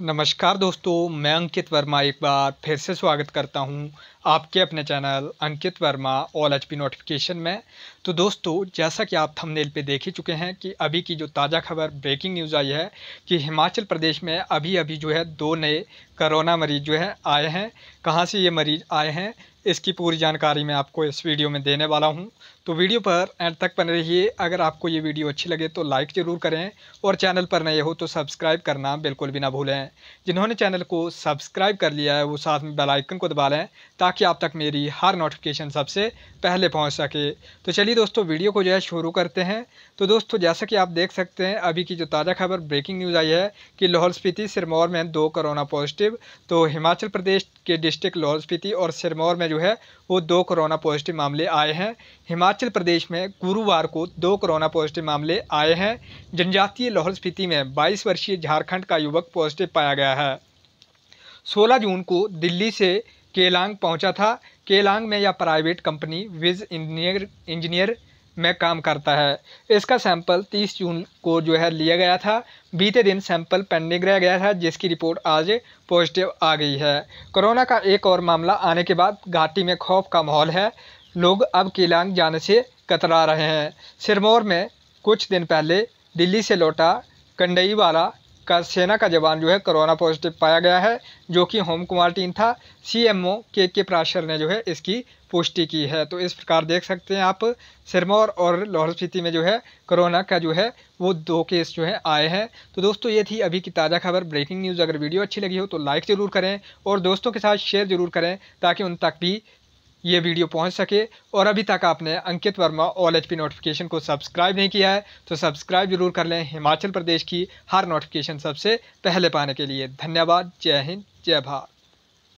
नमस्कार दोस्तों मैं अंकित वर्मा एक बार फिर से स्वागत करता हूं आपके अपने चैनल अंकित वर्मा ऑल एच नोटिफिकेशन में तो दोस्तों जैसा कि आप थंबनेल पे देख ही चुके हैं कि अभी की जो ताज़ा खबर ब्रेकिंग न्यूज़ आई है कि हिमाचल प्रदेश में अभी अभी जो है दो नए कोरोना मरीज जो है आए हैं कहाँ से ये मरीज आए हैं इसकी पूरी जानकारी मैं आपको इस वीडियो में देने वाला हूं तो वीडियो पर एंड तक बने रहिए अगर आपको ये वीडियो अच्छी लगे तो लाइक ज़रूर करें और चैनल पर नए हो तो सब्सक्राइब करना बिल्कुल भी ना भूलें जिन्होंने चैनल को सब्सक्राइब कर लिया है वो साथ में बेल आइकन को दबा लें ताकि आप तक मेरी हर नोटिफिकेशन सबसे पहले पहुँच सके तो चलिए दोस्तों वीडियो को जो है शुरू करते हैं तो दोस्तों जैसा कि आप देख सकते हैं अभी की जो ताज़ा खबर ब्रेकिंग न्यूज़ आई है कि लाहौल स्पीति सिरमौर में दो कोरोना पॉजिटिव तो हिमाचल प्रदेश की डिस्ट्रिक्ट लाहौल स्पीति और सिरमौर में जो है वो दो कोरोना पॉजिटिव मामले आए हैं हिमाचल प्रदेश में गुरुवार को दो कोरोना पॉजिटिव मामले आए हैं जनजातीय लाहौल स्पीति में बाईस वर्षीय झारखंड का युवक पॉजिटिव पाया गया है सोलह जून को दिल्ली से केलांग पहुंचा था केलांग में यह प्राइवेट कंपनी विज इंजीनियर इंजीनियर में काम करता है इसका सैंपल 30 जून को जो है लिया गया था बीते दिन सैंपल पेंडिंग रह गया था जिसकी रिपोर्ट आज पॉजिटिव आ गई है कोरोना का एक और मामला आने के बाद घाटी में खौफ का माहौल है लोग अब केलांग जाने से कतरा रहे हैं सिरमौर में कुछ दिन पहले दिल्ली से लौटा कंडई वाला का सेना का जवान जो है कोरोना पॉजिटिव पाया गया है जो कि होम क्वारंटीन था सीएमओ के के प्राशर ने जो है इसकी पुष्टि की है तो इस प्रकार देख सकते हैं आप सिरमौर और लाहौल स्पीति में जो है कोरोना का जो है वो दो केस जो है आए हैं तो दोस्तों ये थी अभी की ताज़ा खबर ब्रेकिंग न्यूज़ अगर वीडियो अच्छी लगी हो तो लाइक ज़रूर करें और दोस्तों के साथ शेयर ज़रूर करें ताकि उन तक भी ये वीडियो पहुंच सके और अभी तक आपने अंकित वर्मा ऑल एच नोटिफिकेशन को सब्सक्राइब नहीं किया है तो सब्सक्राइब जरूर कर लें हिमाचल प्रदेश की हर नोटिफिकेशन सबसे पहले पाने के लिए धन्यवाद जय हिंद जय भारत